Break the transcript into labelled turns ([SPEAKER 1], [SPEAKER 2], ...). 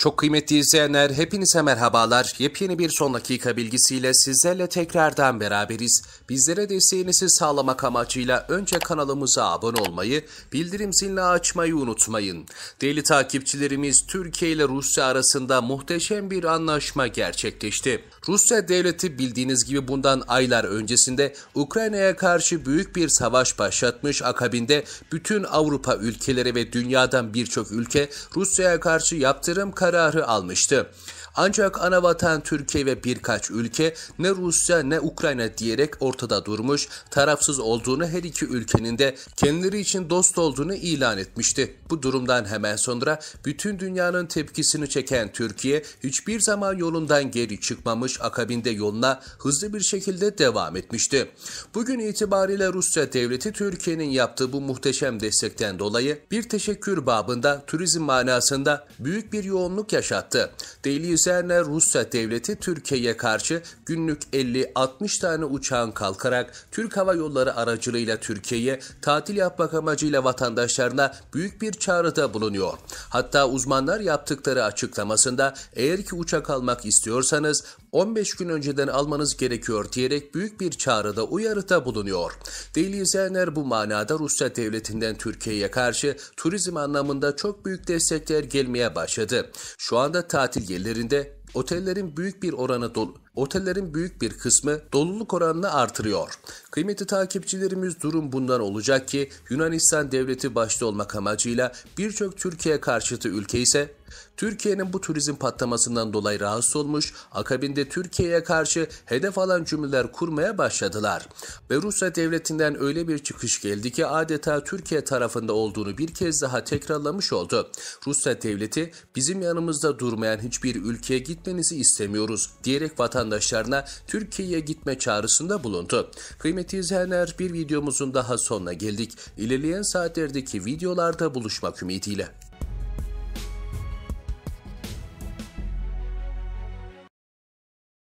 [SPEAKER 1] Çok kıymetli izleyenler, hepinize merhabalar. Yepyeni bir son dakika bilgisiyle sizlerle tekrardan beraberiz. Bizlere desteğinizi sağlamak amacıyla önce kanalımıza abone olmayı, bildirim zilini açmayı unutmayın. Deli takipçilerimiz, Türkiye ile Rusya arasında muhteşem bir anlaşma gerçekleşti. Rusya devleti bildiğiniz gibi bundan aylar öncesinde Ukrayna'ya karşı büyük bir savaş başlatmış akabinde bütün Avrupa ülkeleri ve dünyadan birçok ülke Rusya'ya karşı yaptırım kararı kararı almıştı. Ancak ana vatan Türkiye ve birkaç ülke ne Rusya ne Ukrayna diyerek ortada durmuş, tarafsız olduğunu her iki ülkenin de kendileri için dost olduğunu ilan etmişti. Bu durumdan hemen sonra bütün dünyanın tepkisini çeken Türkiye hiçbir zaman yolundan geri çıkmamış akabinde yoluna hızlı bir şekilde devam etmişti. Bugün itibariyle Rusya devleti Türkiye'nin yaptığı bu muhteşem destekten dolayı bir teşekkür babında turizm manasında büyük bir yoğunluk yaşattı. Daily üzerine Rusya devleti Türkiye'ye karşı günlük 50-60 tane uçağın kalkarak Türk Hava Yolları aracılığıyla Türkiye'ye tatil yapmak amacıyla vatandaşlarına büyük bir çağrıda bulunuyor. Hatta uzmanlar yaptıkları açıklamasında eğer ki uçak almak istiyorsanız 15 gün önceden almanız gerekiyor diyerek büyük bir çağrıda uyarıda bulunuyor. Değerli izleyenler bu manada Rusya devletinden Türkiye'ye karşı turizm anlamında çok büyük destekler gelmeye başladı. Şu anda tatil yerlerinde otellerin büyük bir oranı dolu Otellerin büyük bir kısmı doluluk oranını artırıyor. Kıymetli takipçilerimiz durum bundan olacak ki Yunanistan devleti başta olmak amacıyla birçok Türkiye karşıtı ülke ise Türkiye'nin bu turizm patlamasından dolayı rahatsız olmuş, akabinde Türkiye'ye karşı hedef alan cümleler kurmaya başladılar. Ve Rusya devletinden öyle bir çıkış geldi ki adeta Türkiye tarafında olduğunu bir kez daha tekrarlamış oldu. Rusya devleti bizim yanımızda durmayan hiçbir ülkeye gitmenizi istemiyoruz diyerek vatandaşlar vatandaşlarına Türkiye'ye gitme çağrısında bulundu. Kıymetli izleyenler bir videomuzun daha sonuna geldik. İlerleyen saatlerdeki videolarda buluşmak ümidiyle.